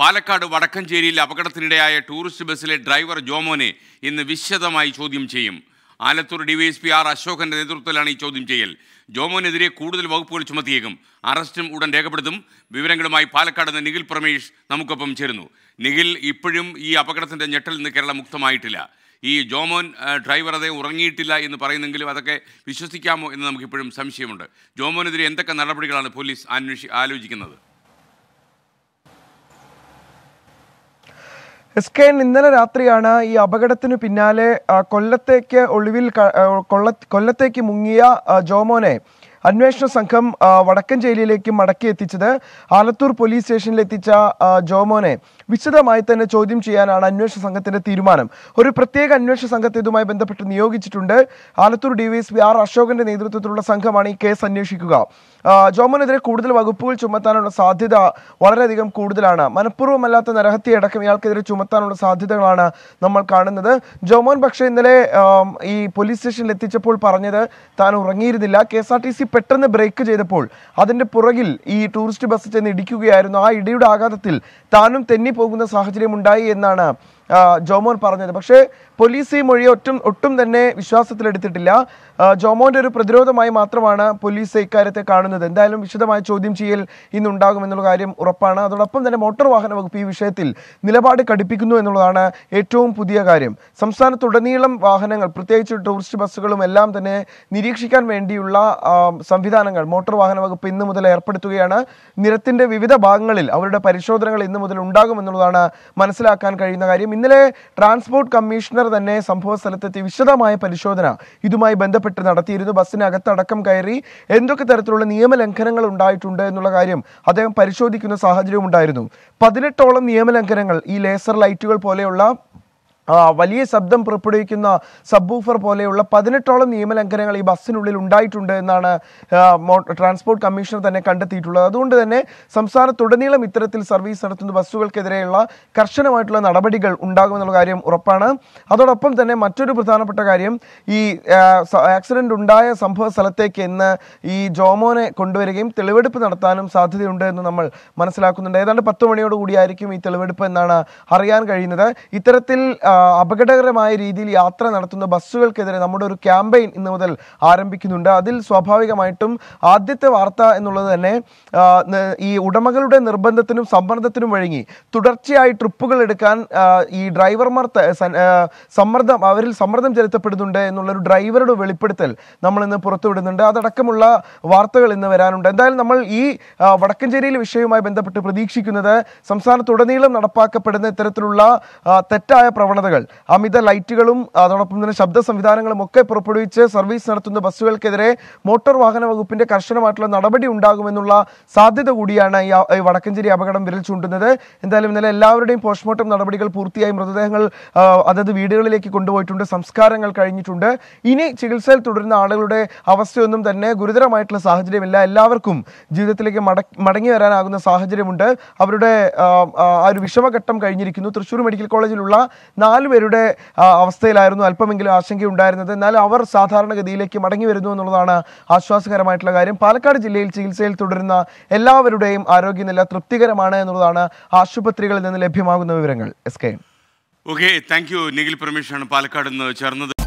പാലക്കാട് വടക്കഞ്ചേരിയിൽ അപകടത്തിനിടയായ ടൂറിസ്റ്റ് ബസ്സിലെ ഡ്രൈവർ ജോമോനെ ഇന്ന് വിശദമായി ചോദ്യം ചെയ്യും ആലത്തൂർ ഡിവൈഎസ്പി ആർ അശോകന്റെ നേതൃത്വത്തിലാണ് ഈ ചോദ്യം ചെയ്യൽ ജോമോനെതിരെ കൂടുതൽ വകുപ്പുകൾ ചുമത്തിയേക്കും അറസ്റ്റും ഉടൻ രേഖപ്പെടുത്തും വിവരങ്ങളുമായി പാലക്കാട് നിന്ന് നിഖിൽ പ്രമേഷ് നമുക്കൊപ്പം ചേരുന്നു നിഖിൽ ഇപ്പോഴും ഈ അപകടത്തിന്റെ ഞെട്ടൽ നിന്ന് കേരളം മുക്തമായിട്ടില്ല ഈ ജോമോൻ ഡ്രൈവർ അതേ ഉറങ്ങിയിട്ടില്ല എന്ന് പറയുന്നെങ്കിലും അതൊക്കെ വിശ്വസിക്കാമോ എന്ന് നമുക്കിപ്പോഴും സംശയമുണ്ട് ജോമോനെതിരെ എന്തൊക്കെ നടപടികളാണ് പോലീസ് അന്വേഷി ആലോചിക്കുന്നത് എസ് കെ ഇന്നലെ രാത്രിയാണ് ഈ അപകടത്തിന് പിന്നാലെ കൊല്ലത്തേക്ക് ഒളിവിൽ കൊല്ലത്തേക്ക് മുങ്ങിയ ജോമോനെ അന്വേഷണ സംഘം വടക്കൻ ജയിലിലേക്ക് മടക്കി എത്തിച്ചത് ആലത്തൂർ പോലീസ് സ്റ്റേഷനിൽ എത്തിച്ച ജോമോനെ വിശദമായി തന്നെ ചോദ്യം ചെയ്യാനാണ് അന്വേഷണ സംഘത്തിന്റെ തീരുമാനം ഒരു പ്രത്യേക അന്വേഷണ സംഘത്തെ ഇതുമായി ബന്ധപ്പെട്ട് നിയോഗിച്ചിട്ടുണ്ട് ആലത്തൂർ ഡിവൈഎസ്പി ആർ അശോകന്റെ നേതൃത്വത്തിലുള്ള സംഘമാണ് ഈ കേസ് അന്വേഷിക്കുക ജോമോനെതിരെ കൂടുതൽ വകുപ്പുകൾ ചുമത്താനുള്ള സാധ്യത വളരെയധികം കൂടുതലാണ് മനഃപൂർവ്വമല്ലാത്ത നരഹത്യയടക്കം ഇയാൾക്കെതിരെ ചുമത്താനുള്ള സാധ്യതകളാണ് നമ്മൾ കാണുന്നത് ജോമോൻ പക്ഷേ ഇന്നലെ ഈ പോലീസ് സ്റ്റേഷനിൽ എത്തിച്ചപ്പോൾ പറഞ്ഞത് താൻ ഉറങ്ങിയിരുന്നില്ല K S R T C പെട്ടെന്ന് ബ്രേക്ക് ചെയ്തപ്പോൾ അതിൻ്റെ പുറകിൽ ഈ ടൂറിസ്റ്റ് ബസ് ചെന്ന് ഇടിക്കുകയായിരുന്നു ആ ഇടിയുടെ ആഘാതത്തിൽ താനും തെന്നിപ്പോകുന്ന സാഹചര്യം ഉണ്ടായി എന്നാണ് ജോമോൻ പറഞ്ഞത് പക്ഷേ പോലീസ് ഈ മൊഴി ഒട്ടും ഒട്ടും തന്നെ വിശ്വാസത്തിലെടുത്തിട്ടില്ല ജോമോന്റെ ഒരു പ്രതിരോധമായി മാത്രമാണ് പോലീസ് ഇക്കാര്യത്തെ കാണുന്നത് എന്തായാലും വിശദമായ ചോദ്യം ചെയ്യൽ ഇന്നുണ്ടാകും എന്നുള്ള കാര്യം ഉറപ്പാണ് അതോടൊപ്പം തന്നെ മോട്ടോർ വാഹന വകുപ്പ് ഈ വിഷയത്തിൽ നിലപാട് കടുപ്പിക്കുന്നു എന്നുള്ളതാണ് ഏറ്റവും പുതിയ കാര്യം സംസ്ഥാനത്തുടനീളം വാഹനങ്ങൾ പ്രത്യേകിച്ച് ടൂറിസ്റ്റ് ബസ്സുകളും എല്ലാം തന്നെ നിരീക്ഷിക്കാൻ വേണ്ടിയുള്ള സംവിധാനങ്ങൾ മോട്ടോർ വാഹന വകുപ്പ് ഇന്നു മുതൽ ഏർപ്പെടുത്തുകയാണ് നിരത്തിന്റെ വിവിധ ഭാഗങ്ങളിൽ അവരുടെ പരിശോധനകൾ ഇന്നു മുതൽ ഉണ്ടാകും എന്നുള്ളതാണ് മനസ്സിലാക്കാൻ കഴിയുന്ന കാര്യം ഇന്നലെ ട്രാൻസ്പോർട്ട് കമ്മീഷണർ തന്നെ സംഭവ സ്ഥലത്തെത്തി വിശദമായ പരിശോധന ഇതുമായി ബന്ധപ്പെട്ട് നടത്തിയിരുന്നു ബസ്സിനകത്തടക്കം കയറി എന്തൊക്കെ തരത്തിലുള്ള നിയമലംഘനങ്ങൾ ഉണ്ടായിട്ടുണ്ട് എന്നുള്ള കാര്യം അദ്ദേഹം പരിശോധിക്കുന്ന സാഹചര്യം ഉണ്ടായിരുന്നു പതിനെട്ടോളം നിയമലംഘനങ്ങൾ ഈ ലേസർ ലൈറ്റുകൾ പോലെയുള്ള വലിയ ശബ്ദം പുറപ്പെടുവിക്കുന്ന സബ്ബൂഫർ പോലെയുള്ള പതിനെട്ടോളം നിയമലംഘനങ്ങൾ ഈ ബസ്സിനുള്ളിൽ ഉണ്ടായിട്ടുണ്ട് എന്നാണ് ട്രാൻസ്പോർട്ട് കമ്മീഷണർ തന്നെ കണ്ടെത്തിയിട്ടുള്ളത് അതുകൊണ്ട് തന്നെ സംസ്ഥാനത്തുടനീളം ഇത്തരത്തിൽ സർവീസ് നടത്തുന്ന ബസ്സുകൾക്കെതിരെയുള്ള കർശനമായിട്ടുള്ള നടപടികൾ ഉണ്ടാകുമെന്നുള്ള കാര്യം ഉറപ്പാണ് അതോടൊപ്പം തന്നെ മറ്റൊരു പ്രധാനപ്പെട്ട കാര്യം ഈ ആക്സിഡന്റ് ഉണ്ടായ സംഭവ സ്ഥലത്തേക്ക് ഇന്ന് ഈ ജോമോനെ കൊണ്ടുവരികയും തെളിവെടുപ്പ് നടത്താനും സാധ്യതയുണ്ട് എന്ന് നമ്മൾ മനസ്സിലാക്കുന്നുണ്ട് ഏതാണ്ട് പത്ത് മണിയോടുകൂടിയായിരിക്കും ഈ തെളിവെടുപ്പ് എന്നാണ് അറിയാൻ കഴിയുന്നത് ഇത്തരത്തിൽ അപകടകരമായ രീതിയിൽ യാത്ര നടത്തുന്ന ബസ്സുകൾക്കെതിരെ നമ്മുടെ ഒരു ക്യാമ്പയിൻ ഇന്ന് മുതൽ ആരംഭിക്കുന്നുണ്ട് അതിൽ സ്വാഭാവികമായിട്ടും ആദ്യത്തെ വാർത്ത എന്നുള്ളത് തന്നെ ഈ ഉടമകളുടെ നിർബന്ധത്തിനും സമ്മർദ്ദത്തിനും വഴങ്ങി തുടർച്ചയായി ട്രിപ്പുകൾ എടുക്കാൻ ഈ ഡ്രൈവർമാർ സമ്മർദ്ദം അവരിൽ സമ്മർദ്ദം ചെലുത്തപ്പെടുന്നുണ്ട് എന്നുള്ളൊരു ഡ്രൈവറുടെ വെളിപ്പെടുത്തൽ നമ്മൾ ഇന്ന് പുറത്തുവിടുന്നുണ്ട് അതടക്കമുള്ള വാർത്തകൾ ഇന്ന് വരാനുണ്ട് എന്തായാലും നമ്മൾ ഈ വടക്കഞ്ചേരിയിലെ വിഷയവുമായി ബന്ധപ്പെട്ട് പ്രതീക്ഷിക്കുന്നത് സംസ്ഥാനത്തുടനീളം നടപ്പാക്കപ്പെടുന്ന ഇത്തരത്തിലുള്ള തെറ്റായ പ്രവണത പ്രവണതകൾ അമിത ലൈറ്റുകളും അതോടൊപ്പം തന്നെ ശബ്ദ സംവിധാനങ്ങളും ഒക്കെ പുറപ്പെടുവിച്ച് സർവീസ് നടത്തുന്ന ബസ്സുകൾക്കെതിരെ മോട്ടോർ വാഹന വകുപ്പിന്റെ കർശനമായിട്ടുള്ള നടപടി ഉണ്ടാകുമെന്നുള്ള സാധ്യത കൂടിയാണ് ഈ വടക്കഞ്ചേരി അപകടം വിരൽ ചൂണ്ടുന്നത് എന്തായാലും ഇന്നലെ എല്ലാവരുടെയും പോസ്റ്റ്മോർട്ടം നടപടികൾ പൂർത്തിയായി മൃതദേഹങ്ങൾ അതത് വീടുകളിലേക്ക് കൊണ്ടുപോയിട്ടുണ്ട് സംസ്കാരങ്ങൾ കഴിഞ്ഞിട്ടുണ്ട് ഇനി ചികിത്സയിൽ തുടരുന്ന ആളുകളുടെ അവസ്ഥയൊന്നും തന്നെ ഗുരുതരമായിട്ടുള്ള സാഹചര്യമില്ല എല്ലാവർക്കും ജീവിതത്തിലേക്ക് മടങ്ങി വരാനാകുന്ന സാഹചര്യമുണ്ട് അവരുടെ ആ ഒരു വിഷമഘട്ടം കഴിഞ്ഞിരിക്കുന്നു തൃശ്ശൂർ മെഡിക്കൽ കോളേജിലുള്ള നാലുപേരുടെ അവസ്ഥയിലായിരുന്നു അല്പമെങ്കിലും ആശങ്കയുണ്ടായിരുന്നത് എന്നാൽ അവർ സാധാരണഗതിയിലേക്ക് മടങ്ങി വരുന്നു എന്നുള്ളതാണ് ആശ്വാസകരമായിട്ടുള്ള കാര്യം പാലക്കാട് ജില്ലയിൽ ചികിത്സയിൽ തുടരുന്ന എല്ലാവരുടെയും ആരോഗ്യനില തൃപ്തികരമാണ് എന്നുള്ളതാണ് ആശുപത്രികളിൽ നിന്ന് ലഭ്യമാകുന്ന വിവരങ്ങൾ S K okay thank you Nikhil പരമേഷാണ് പാലക്കാട് നിന്ന് ചേർന്നത്